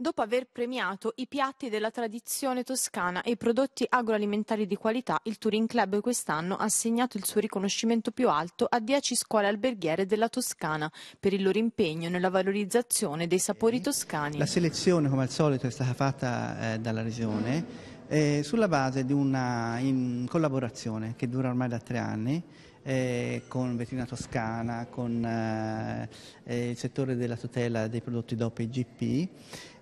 dopo aver premiato i piatti della tradizione toscana e i prodotti agroalimentari di qualità, il Touring Club quest'anno ha assegnato il suo riconoscimento più alto a 10 scuole alberghiere della Toscana per il loro impegno nella valorizzazione dei sapori toscani. La selezione, come al solito, è stata fatta eh, dalla Regione eh, sulla base di una collaborazione che dura ormai da tre anni eh, con Vetrina Toscana, con eh, eh il settore della tutela dei prodotti DOP e GP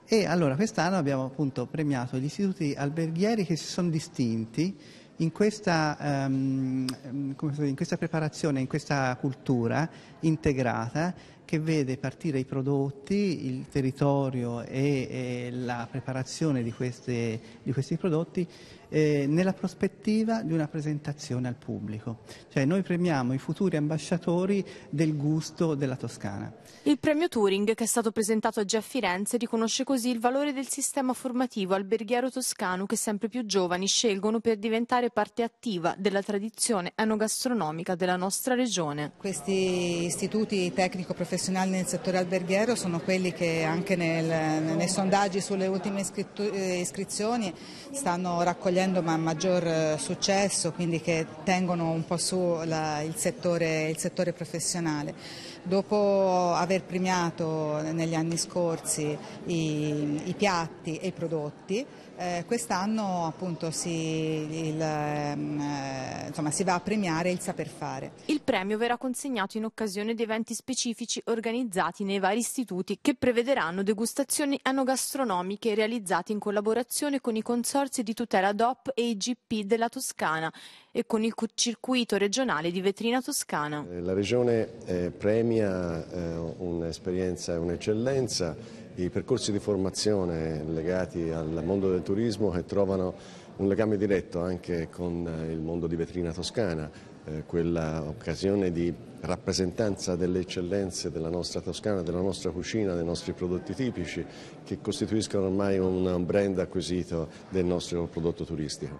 e allora quest'anno abbiamo appunto premiato gli istituti alberghieri che si sono distinti in questa, um, in questa, preparazione, in questa cultura integrata che vede partire i prodotti, il territorio e, e la preparazione di, queste, di questi prodotti eh, nella prospettiva di una presentazione al pubblico. Cioè noi premiamo i futuri ambasciatori del gusto della Toscana. Il premio Turing, che è stato presentato oggi a Firenze, riconosce così il valore del sistema formativo alberghiero toscano che sempre più giovani scelgono per diventare diventare parte attiva della tradizione enogastronomica della nostra regione. Questi istituti tecnico-professionali nel settore alberghiero sono quelli che anche nel, nei sondaggi sulle ultime eh, iscrizioni stanno raccogliendo ma maggior eh, successo, quindi che tengono un po' su la, il, settore, il settore professionale. Dopo aver premiato negli anni scorsi i, i piatti e i prodotti, eh, quest'anno appunto si, il, Ehm, eh, insomma, si va a premiare il saper fare. Il premio verrà consegnato in occasione di eventi specifici organizzati nei vari istituti che prevederanno degustazioni enogastronomiche realizzate in collaborazione con i consorzi di tutela DOP e IGP della Toscana e con il circuito regionale di vetrina toscana. Eh, la regione eh, premia eh, un'esperienza, un'eccellenza i percorsi di formazione legati al mondo del turismo che eh, trovano un legame diretto anche con eh, il mondo di vetrina toscana, eh, quella occasione di rappresentanza delle eccellenze della nostra Toscana, della nostra cucina, dei nostri prodotti tipici che costituiscono ormai un brand acquisito del nostro prodotto turistico.